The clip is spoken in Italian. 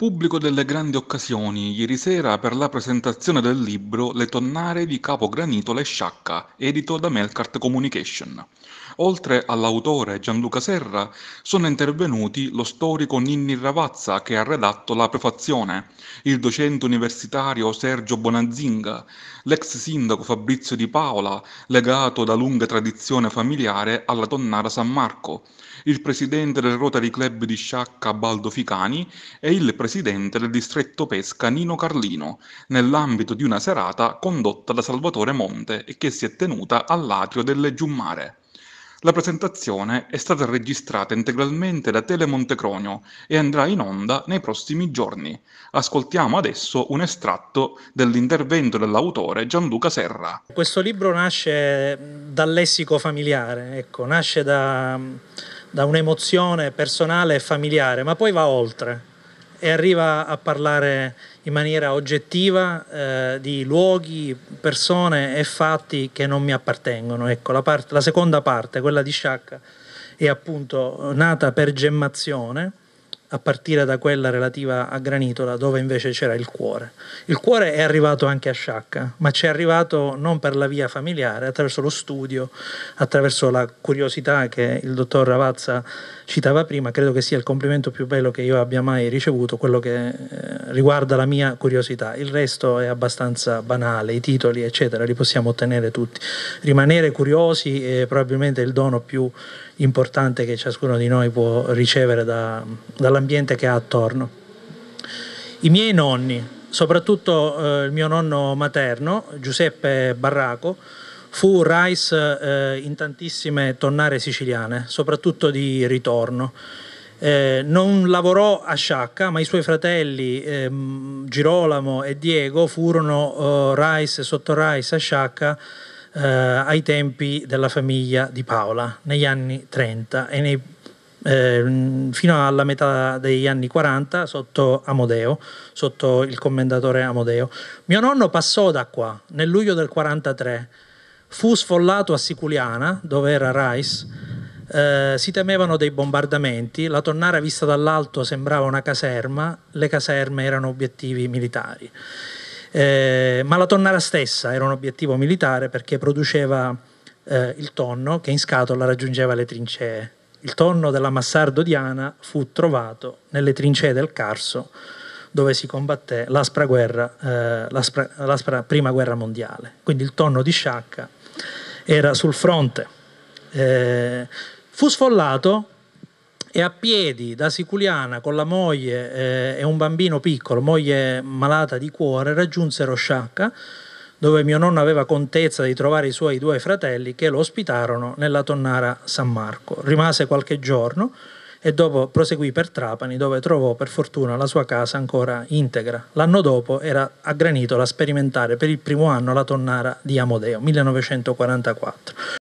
Pubblico delle grandi occasioni, ieri sera per la presentazione del libro Le tonnare di Capo Capogranito Le Sciacca, edito da Melkart Communication. Oltre all'autore Gianluca Serra, sono intervenuti lo storico Ninni Ravazza che ha redatto la prefazione, il docente universitario Sergio Bonazinga, l'ex sindaco Fabrizio Di Paola, legato da lunga tradizione familiare alla Tonnara San Marco, il presidente del Rotary Club di Sciacca Baldo Ficani e il presidente del distretto pesca Nino Carlino, nell'ambito di una serata condotta da Salvatore Monte e che si è tenuta all'atrio delle Giummare. La presentazione è stata registrata integralmente da Tele Montecronio e andrà in onda nei prossimi giorni. Ascoltiamo adesso un estratto dell'intervento dell'autore Gianluca Serra. Questo libro nasce dal lessico familiare, ecco, nasce da, da un'emozione personale e familiare, ma poi va oltre e arriva a parlare in maniera oggettiva eh, di luoghi, persone e fatti che non mi appartengono. Ecco, la, parte, la seconda parte, quella di Sciacca, è appunto nata per gemmazione a partire da quella relativa a Granitola, dove invece c'era il cuore. Il cuore è arrivato anche a Sciacca, ma ci è arrivato non per la via familiare, attraverso lo studio, attraverso la curiosità che il dottor Ravazza citava prima. Credo che sia il complimento più bello che io abbia mai ricevuto, quello che eh, riguarda la mia curiosità. Il resto è abbastanza banale, i titoli, eccetera, li possiamo ottenere tutti. Rimanere curiosi è probabilmente il dono più importante che ciascuno di noi può ricevere da, dalla l'ambiente che ha attorno. I miei nonni, soprattutto eh, il mio nonno materno, Giuseppe Barraco, fu Rice eh, in tantissime tonnare siciliane, soprattutto di ritorno. Eh, non lavorò a Sciacca, ma i suoi fratelli eh, Girolamo e Diego furono eh, Rice sotto Rice a Sciacca eh, ai tempi della famiglia di Paola, negli anni 30 e nei eh, fino alla metà degli anni 40 sotto Amodeo, sotto il commendatore Amodeo. Mio nonno passò da qua nel luglio del 43, fu sfollato a Siculiana, dove era Rice, eh, si temevano dei bombardamenti, la tonnara vista dall'alto sembrava una caserma, le caserme erano obiettivi militari. Eh, ma la tonnara stessa era un obiettivo militare perché produceva eh, il tonno che in scatola raggiungeva le trincee. Il tonno della Massardo Diana fu trovato nelle trincee del Carso dove si combatté l'aspra, guerra, eh, l'aspra, l'aspra prima guerra mondiale. Quindi il tonno di Sciacca era sul fronte. Eh, fu sfollato e a piedi da Siculiana con la moglie eh, e un bambino piccolo, moglie malata di cuore, raggiunsero Sciacca dove mio nonno aveva contezza di trovare i suoi due fratelli che lo ospitarono nella tonnara San Marco. Rimase qualche giorno e dopo proseguì per Trapani dove trovò per fortuna la sua casa ancora integra. L'anno dopo era a Granitola a sperimentare per il primo anno la tonnara di Amodeo, 1944.